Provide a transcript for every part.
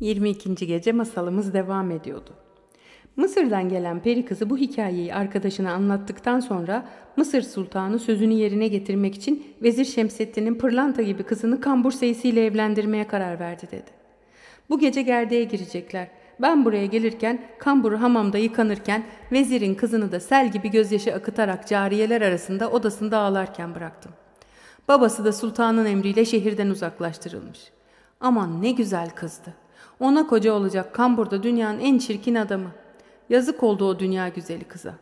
22. gece masalımız devam ediyordu. Mısır'dan gelen peri kızı bu hikayeyi arkadaşına anlattıktan sonra Mısır sultanı sözünü yerine getirmek için Vezir Şemsettin'in pırlanta gibi kızını kambur seyisiyle evlendirmeye karar verdi dedi. Bu gece gerdeğe girecekler. Ben buraya gelirken kamburu hamamda yıkanırken vezirin kızını da sel gibi gözyaşı akıtarak cariyeler arasında odasında ağlarken bıraktım. Babası da sultanın emriyle şehirden uzaklaştırılmış. Aman ne güzel kızdı.'' Ona koca olacak Kambur'da dünyanın en çirkin adamı. Yazık oldu o dünya güzeli kıza.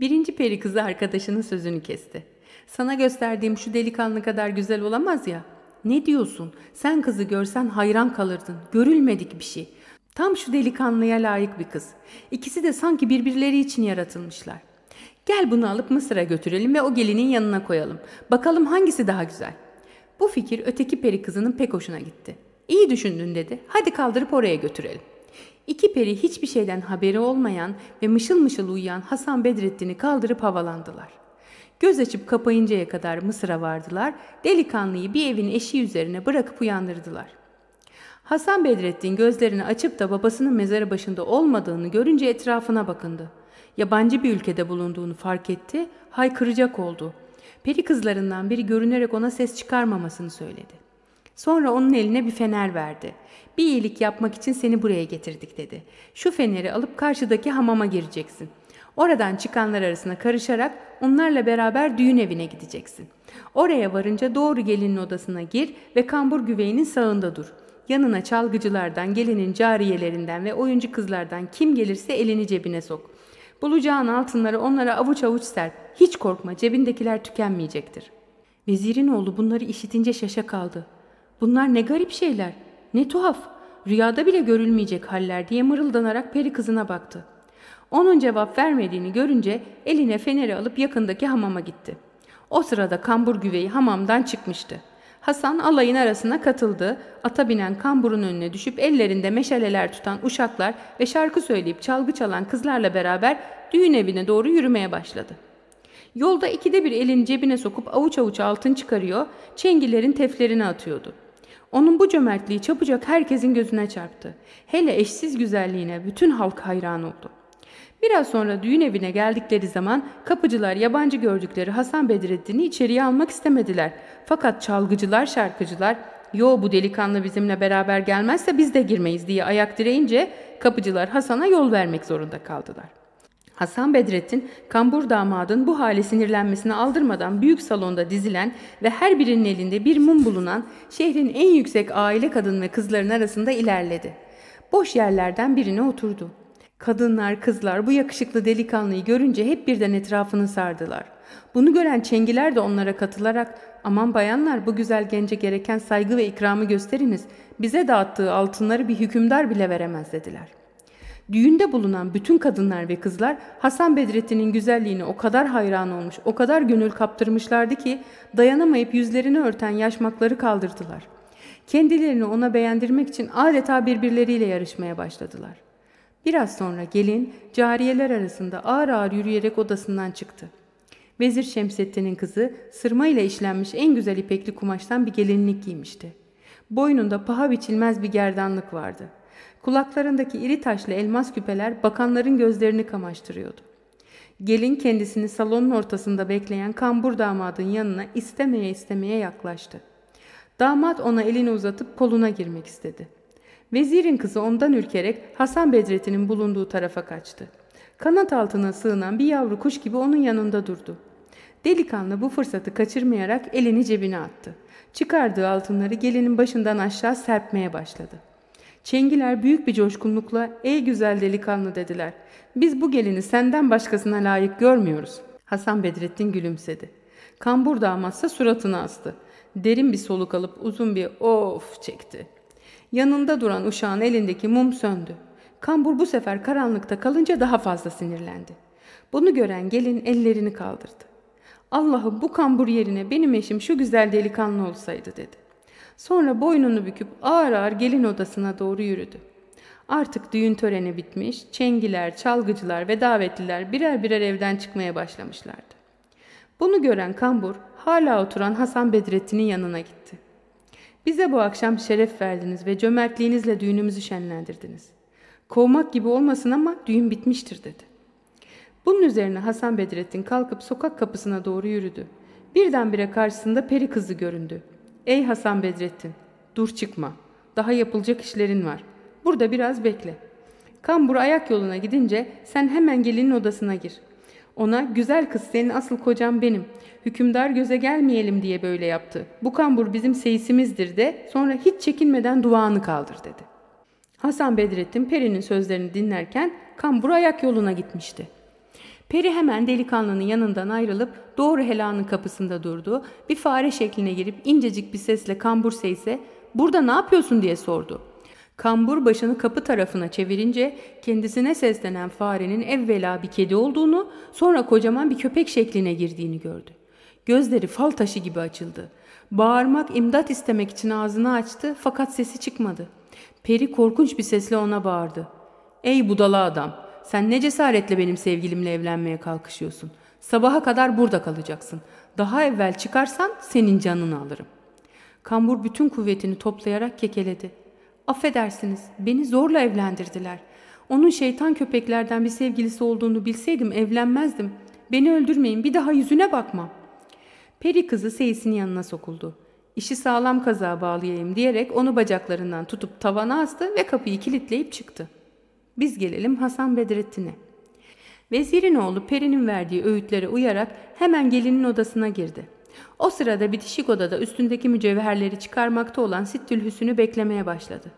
Birinci peri kızı arkadaşının sözünü kesti. Sana gösterdiğim şu delikanlı kadar güzel olamaz ya. Ne diyorsun? Sen kızı görsen hayran kalırdın. Görülmedik bir şey. Tam şu delikanlıya layık bir kız. İkisi de sanki birbirleri için yaratılmışlar. Gel bunu alıp Mısır'a götürelim ve o gelinin yanına koyalım. Bakalım hangisi daha güzel. Bu fikir öteki peri kızının pek hoşuna gitti. İyi düşündün dedi. Hadi kaldırıp oraya götürelim. İki peri hiçbir şeyden haberi olmayan ve mışıl mışıl uyuyan Hasan Bedrettin'i kaldırıp havalandılar. Göz açıp kapayıncaya kadar Mısır'a vardılar. Delikanlıyı bir evin eşi üzerine bırakıp uyandırdılar. Hasan Bedrettin gözlerini açıp da babasının mezarı başında olmadığını görünce etrafına bakındı. Yabancı bir ülkede bulunduğunu fark etti, haykıracak oldu. Peri kızlarından biri görünerek ona ses çıkarmamasını söyledi. Sonra onun eline bir fener verdi. Bir iyilik yapmak için seni buraya getirdik dedi. Şu feneri alıp karşıdaki hamama gireceksin. Oradan çıkanlar arasına karışarak onlarla beraber düğün evine gideceksin. Oraya varınca doğru gelinin odasına gir ve kambur güveyinin sağında dur. Yanına çalgıcılardan, gelinin cariyelerinden ve oyuncu kızlardan kim gelirse elini cebine sok. Bulacağın altınları onlara avuç avuç serp. Hiç korkma cebindekiler tükenmeyecektir. Vezirin oğlu bunları işitince şaşa kaldı. Bunlar ne garip şeyler, ne tuhaf, rüyada bile görülmeyecek haller diye mırıldanarak peri kızına baktı. Onun cevap vermediğini görünce eline feneri alıp yakındaki hamama gitti. O sırada kambur güveyi hamamdan çıkmıştı. Hasan alayın arasına katıldı. Ata binen kamburun önüne düşüp ellerinde meşaleler tutan uşaklar ve şarkı söyleyip çalgı çalan kızlarla beraber düğün evine doğru yürümeye başladı. Yolda ikide bir elini cebine sokup avuç avuç altın çıkarıyor, çengilerin teflerini atıyordu.'' Onun bu cömertliği çabucak herkesin gözüne çarptı. Hele eşsiz güzelliğine bütün halk hayran oldu. Biraz sonra düğün evine geldikleri zaman kapıcılar yabancı gördükleri Hasan Bedrettin'i içeriye almak istemediler. Fakat çalgıcılar, şarkıcılar "Yo bu delikanlı bizimle beraber gelmezse biz de girmeyiz." diye ayak direyince kapıcılar Hasan'a yol vermek zorunda kaldılar. Hasan Bedrettin, kambur damadın bu hale sinirlenmesini aldırmadan büyük salonda dizilen ve her birinin elinde bir mum bulunan şehrin en yüksek aile kadın ve kızların arasında ilerledi. Boş yerlerden birine oturdu. Kadınlar, kızlar bu yakışıklı delikanlıyı görünce hep birden etrafını sardılar. Bunu gören çengiler de onlara katılarak aman bayanlar bu güzel gence gereken saygı ve ikramı gösteriniz. Bize dağıttığı altınları bir hükümdar bile veremez dediler.'' Düğünde bulunan bütün kadınlar ve kızlar Hasan Bedrettin'in güzelliğine o kadar hayran olmuş, o kadar gönül kaptırmışlardı ki dayanamayıp yüzlerini örten yaşmakları kaldırdılar. Kendilerini ona beğendirmek için adeta birbirleriyle yarışmaya başladılar. Biraz sonra gelin cariyeler arasında ağır ağır yürüyerek odasından çıktı. Vezir Şemsettin'in kızı sırma ile işlenmiş en güzel ipekli kumaştan bir gelinlik giymişti. Boynunda paha biçilmez bir gerdanlık vardı.'' Kulaklarındaki iri taşlı elmas küpeler bakanların gözlerini kamaştırıyordu. Gelin kendisini salonun ortasında bekleyen kambur damadın yanına istemeye istemeye yaklaştı. Damat ona elini uzatıp koluna girmek istedi. Vezirin kızı ondan ürkerek Hasan Bedrettin'in bulunduğu tarafa kaçtı. Kanat altına sığınan bir yavru kuş gibi onun yanında durdu. Delikanlı bu fırsatı kaçırmayarak elini cebine attı. Çıkardığı altınları gelinin başından aşağı serpmeye başladı. Çengiler büyük bir coşkunlukla ''Ey güzel delikanlı'' dediler. ''Biz bu gelini senden başkasına layık görmüyoruz.'' Hasan Bedrettin gülümsedi. Kambur da damatsa suratını astı. Derin bir soluk alıp uzun bir of çekti. Yanında duran uşağın elindeki mum söndü. Kambur bu sefer karanlıkta kalınca daha fazla sinirlendi. Bunu gören gelin ellerini kaldırdı. Allah'ım bu kambur yerine benim eşim şu güzel delikanlı olsaydı dedi. Sonra boynunu büküp ağır ağır gelin odasına doğru yürüdü. Artık düğün töreni bitmiş, çengiler, çalgıcılar ve davetliler birer birer evden çıkmaya başlamışlardı. Bunu gören Kambur hala oturan Hasan Bedrettin'in yanına gitti. Bize bu akşam şeref verdiniz ve cömertliğinizle düğünümüzü şenlendirdiniz. Kovmak gibi olmasın ama düğün bitmiştir dedi. Bunun üzerine Hasan Bedrettin kalkıp sokak kapısına doğru yürüdü. Birdenbire karşısında peri kızı göründü. Ey Hasan Bedrettin, dur çıkma. Daha yapılacak işlerin var. Burada biraz bekle. Kambur ayak yoluna gidince sen hemen gelinin odasına gir. Ona güzel kız senin asıl kocam benim. Hükümdar göze gelmeyelim diye böyle yaptı. Bu kambur bizim seyisimizdir de sonra hiç çekinmeden duanı kaldır dedi. Hasan Bedrettin Peri'nin sözlerini dinlerken kambur ayak yoluna gitmişti. Peri hemen delikanlının yanından ayrılıp doğru helanın kapısında durdu. Bir fare şekline girip incecik bir sesle kambur seyse burada ne yapıyorsun diye sordu. Kambur başını kapı tarafına çevirince kendisine seslenen farenin evvela bir kedi olduğunu sonra kocaman bir köpek şekline girdiğini gördü. Gözleri fal taşı gibi açıldı. Bağırmak imdat istemek için ağzını açtı fakat sesi çıkmadı. Peri korkunç bir sesle ona bağırdı. Ey budala adam sen ne cesaretle benim sevgilimle evlenmeye kalkışıyorsun? Sabaha kadar burada kalacaksın. Daha evvel çıkarsan senin canını alırım. Kambur bütün kuvvetini toplayarak kekeledi. Affedersiniz, beni zorla evlendirdiler. Onun şeytan köpeklerden bir sevgilisi olduğunu bilseydim evlenmezdim. Beni öldürmeyin, bir daha yüzüne bakma. Peri kızı seyisinin yanına sokuldu. İşi sağlam kazağa bağlayayım diyerek onu bacaklarından tutup tavana astı ve kapıyı kilitleyip çıktı.'' Biz gelelim Hasan Bedrettin'e. Vezirin oğlu Peri'nin verdiği öğütlere uyarak hemen gelinin odasına girdi. O sırada bitişik odada üstündeki mücevherleri çıkarmakta olan Sittül Hüsnü beklemeye başladı.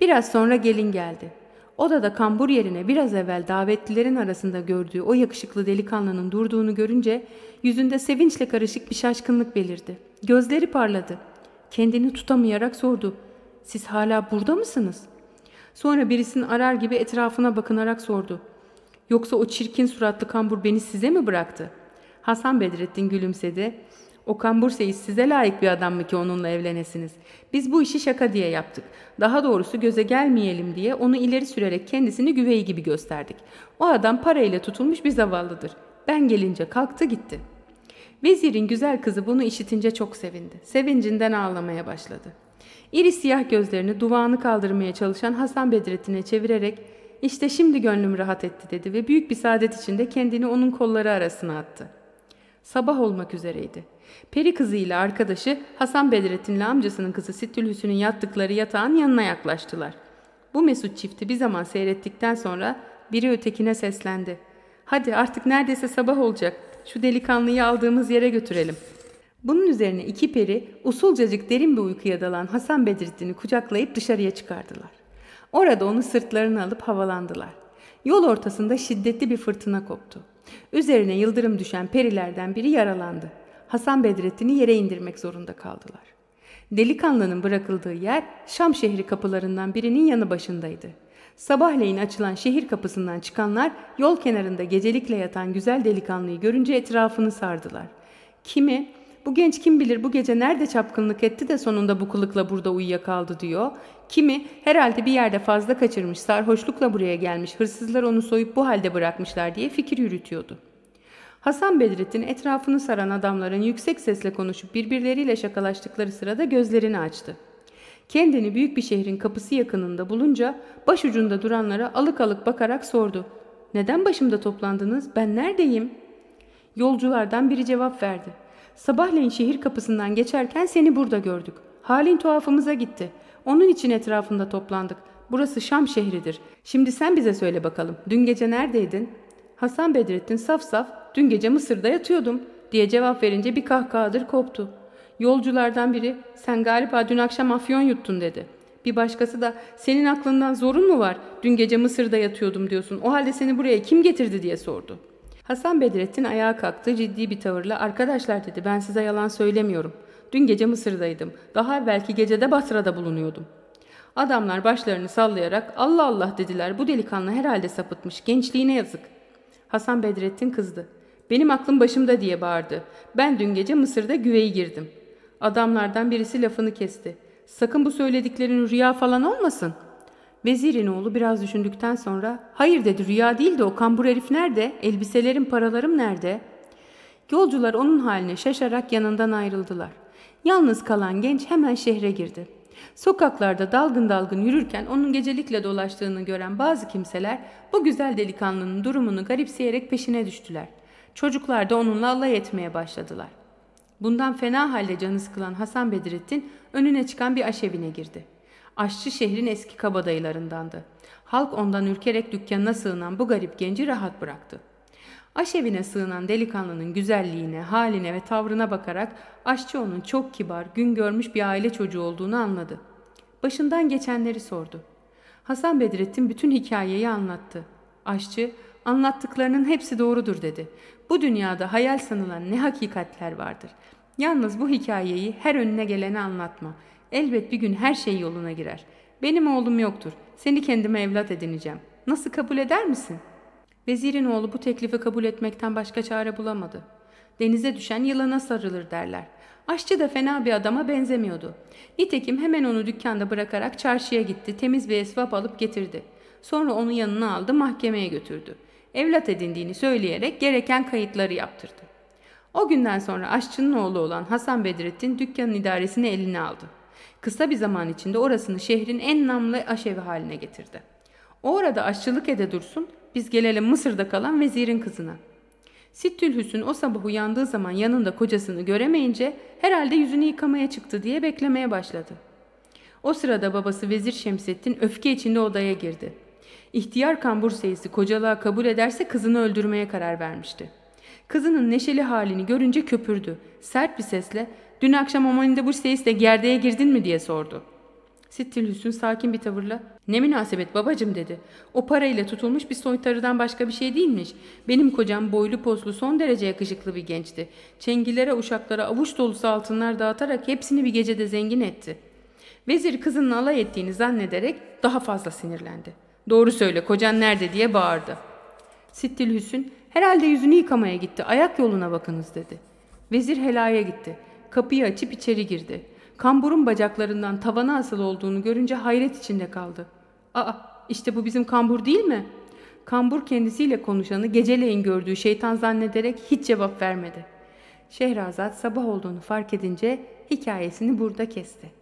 Biraz sonra gelin geldi. Odada kambur yerine biraz evvel davetlilerin arasında gördüğü o yakışıklı delikanlının durduğunu görünce yüzünde sevinçle karışık bir şaşkınlık belirdi. Gözleri parladı. Kendini tutamayarak sordu. Siz hala burada mısınız? Sonra birisini arar gibi etrafına bakınarak sordu. Yoksa o çirkin suratlı kambur beni size mi bıraktı? Hasan Bedrettin gülümsedi. O kambur seyis size layık bir adam mı ki onunla evlenesiniz? Biz bu işi şaka diye yaptık. Daha doğrusu göze gelmeyelim diye onu ileri sürerek kendisini güvey gibi gösterdik. O adam parayla tutulmuş bir zavallıdır. Ben gelince kalktı gitti. Vezirin güzel kızı bunu işitince çok sevindi. Sevincinden ağlamaya başladı. İri siyah gözlerini duvağını kaldırmaya çalışan Hasan Bedrettin'e çevirerek işte şimdi gönlüm rahat etti dedi ve büyük bir saadet içinde kendini onun kolları arasına attı. Sabah olmak üzereydi. Peri kızı ile arkadaşı Hasan Bedrettin'le amcasının kızı Sittülhüsü'nün yattıkları yatağın yanına yaklaştılar. Bu mesut çifti bir zaman seyrettikten sonra biri ötekine seslendi. Hadi artık neredeyse sabah olacak. Şu delikanlıyı aldığımız yere götürelim.'' Bunun üzerine iki peri usulcacık derin bir uykuya dalan Hasan Bedrettin'i kucaklayıp dışarıya çıkardılar. Orada onu sırtlarına alıp havalandılar. Yol ortasında şiddetli bir fırtına koptu. Üzerine yıldırım düşen perilerden biri yaralandı. Hasan Bedrettin'i yere indirmek zorunda kaldılar. Delikanlının bırakıldığı yer Şam şehri kapılarından birinin yanı başındaydı. Sabahleyin açılan şehir kapısından çıkanlar yol kenarında gecelikle yatan güzel delikanlıyı görünce etrafını sardılar. Kimi bu genç kim bilir bu gece nerede çapkınlık etti de sonunda bu kılıkla burada uyuyakaldı diyor. Kimi herhalde bir yerde fazla kaçırmış, sarhoşlukla buraya gelmiş, hırsızlar onu soyup bu halde bırakmışlar diye fikir yürütüyordu. Hasan Bedrettin etrafını saran adamların yüksek sesle konuşup birbirleriyle şakalaştıkları sırada gözlerini açtı. Kendini büyük bir şehrin kapısı yakınında bulunca başucunda duranlara alık alık bakarak sordu. Neden başımda toplandınız? Ben neredeyim? Yolculardan biri cevap verdi. Sabahleyin şehir kapısından geçerken seni burada gördük. Halin tuhafımıza gitti. Onun için etrafında toplandık. Burası Şam şehridir. Şimdi sen bize söyle bakalım. Dün gece neredeydin? Hasan Bedrettin saf saf dün gece Mısır'da yatıyordum diye cevap verince bir kahkahadır koptu. Yolculardan biri sen galiba dün akşam afyon yuttun dedi. Bir başkası da senin aklından zorun mu var? Dün gece Mısır'da yatıyordum diyorsun. O halde seni buraya kim getirdi diye sordu.'' Hasan Bedrettin ayağa kalktı ciddi bir tavırla arkadaşlar dedi ben size yalan söylemiyorum. Dün gece Mısır'daydım. Daha belki gecede Basra'da bulunuyordum. Adamlar başlarını sallayarak Allah Allah dediler bu delikanlı herhalde sapıtmış gençliğine yazık. Hasan Bedrettin kızdı. Benim aklım başımda diye bağırdı. Ben dün gece Mısır'da güveyi girdim. Adamlardan birisi lafını kesti. Sakın bu söylediklerin rüya falan olmasın.'' Vezirin oğlu biraz düşündükten sonra hayır dedi rüya değil de o kambur herif nerede? Elbiselerim paralarım nerede? Yolcular onun haline şaşarak yanından ayrıldılar. Yalnız kalan genç hemen şehre girdi. Sokaklarda dalgın dalgın yürürken onun gecelikle dolaştığını gören bazı kimseler bu güzel delikanlının durumunu garipseyerek peşine düştüler. Çocuklar da onunla alay etmeye başladılar. Bundan fena halde canı sıkılan Hasan Bedrettin önüne çıkan bir aşevine girdi. Aşçı şehrin eski kabadayılarındandı. Halk ondan ürkerek dükkanına sığınan bu garip genci rahat bıraktı. Aşevine sığınan delikanlının güzelliğine, haline ve tavrına bakarak aşçı onun çok kibar, gün görmüş bir aile çocuğu olduğunu anladı. Başından geçenleri sordu. Hasan Bedrettin bütün hikayeyi anlattı. Aşçı, anlattıklarının hepsi doğrudur dedi. Bu dünyada hayal sanılan ne hakikatler vardır. Yalnız bu hikayeyi her önüne gelene anlatma. Elbet bir gün her şey yoluna girer. Benim oğlum yoktur. Seni kendime evlat edineceğim. Nasıl kabul eder misin? Vezirin oğlu bu teklifi kabul etmekten başka çare bulamadı. Denize düşen yılana sarılır derler. Aşçı da fena bir adama benzemiyordu. Nitekim hemen onu dükkanda bırakarak çarşıya gitti, temiz bir esvap alıp getirdi. Sonra onu yanına aldı, mahkemeye götürdü. Evlat edindiğini söyleyerek gereken kayıtları yaptırdı. O günden sonra aşçının oğlu olan Hasan Bedrettin dükkanın idaresini eline aldı. Kısa bir zaman içinde orasını şehrin en namlı aşevi haline getirdi. Orada aşçılık ede dursun, biz gelelim Mısır'da kalan vezirin kızına. Sittül Hüsn o sabah uyandığı zaman yanında kocasını göremeyince herhalde yüzünü yıkamaya çıktı diye beklemeye başladı. O sırada babası Vezir Şemsettin öfke içinde odaya girdi. İhtiyar kambur seyisi kocalığa kabul ederse kızını öldürmeye karar vermişti. Kızının neşeli halini görünce köpürdü. Sert bir sesle Dün akşam Omaninde bu seisle gerdeğe girdin mi diye sordu. Sittil Hüsnü sakin bir tavırla ne münasebet babacım dedi. O parayla tutulmuş bir soytarıdan başka bir şey değilmiş. Benim kocam boylu poslu son derece yakışıklı bir gençti. Çengilere uşaklara avuç dolusu altınlar dağıtarak hepsini bir gecede zengin etti. Vezir kızının alay ettiğini zannederek daha fazla sinirlendi. Doğru söyle kocan nerede diye bağırdı. Sittil Hüsn herhalde yüzünü yıkamaya gitti ayak yoluna bakınız dedi. Vezir helaya gitti.'' kapıyı açıp içeri girdi. Kamburun bacaklarından tavana asılı olduğunu görünce hayret içinde kaldı. Aa işte bu bizim kambur değil mi? Kambur kendisiyle konuşanı geceleyin gördüğü şeytan zannederek hiç cevap vermedi. Şehrazat sabah olduğunu fark edince hikayesini burada kesti.